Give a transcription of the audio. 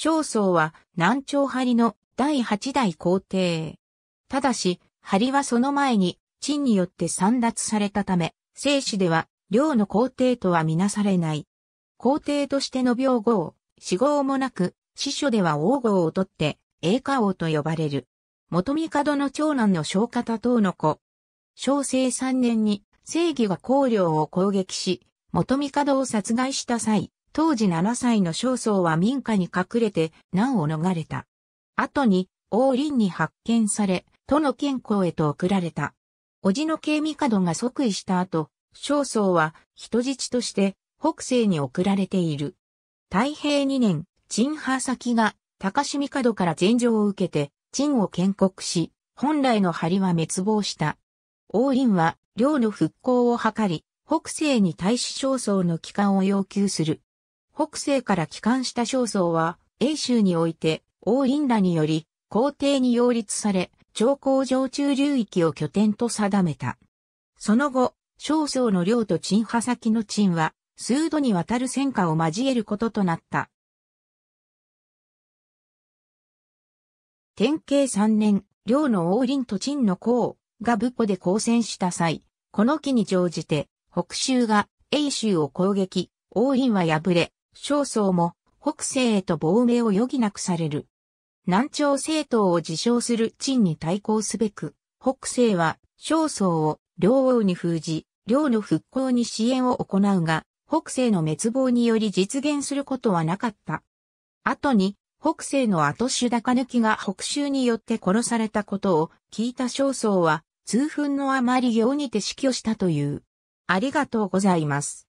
正宗は南朝張の第八代皇帝。ただし、張はその前に、陳によって散脱されたため、正史では、領の皇帝とはみなされない。皇帝としての病号、死号もなく、司書では王号をとって、栄華王と呼ばれる。元帝の長男の小方等の子。小生三年に、正義が皇領を攻撃し、元帝を殺害した際、当時7歳の少僧は民家に隠れて難を逃れた。後に、王林に発見され、都の健康へと送られた。叔父の慶門が即位した後、少僧は人質として北西に送られている。太平2年、陳波先が高志門から禅譲を受けて、陳を建国し、本来の張は滅亡した。王林は、領の復興を図り、北西に大使少僧の帰還を要求する。北西から帰還した少曹は、英州において、王林らにより、皇帝に擁立され、長江上中流域を拠点と定めた。その後、少曹の領と陳派先の陳は、数度にわたる戦火を交えることとなった。天慶三年、領の王林と陳の公が武庫で交戦した際、この機に乗じて、北州が英州を攻撃、王林は敗れ、少燥も北西へと亡命を余儀なくされる。南朝政党を自称する陳に対抗すべく、北西は焦燥を両王に封じ、両の復興に支援を行うが、北西の滅亡により実現することはなかった。後に、北西の後手高抜きが北州によって殺されたことを聞いた焦燥は、痛憤のあまり行にて死去したという。ありがとうございます。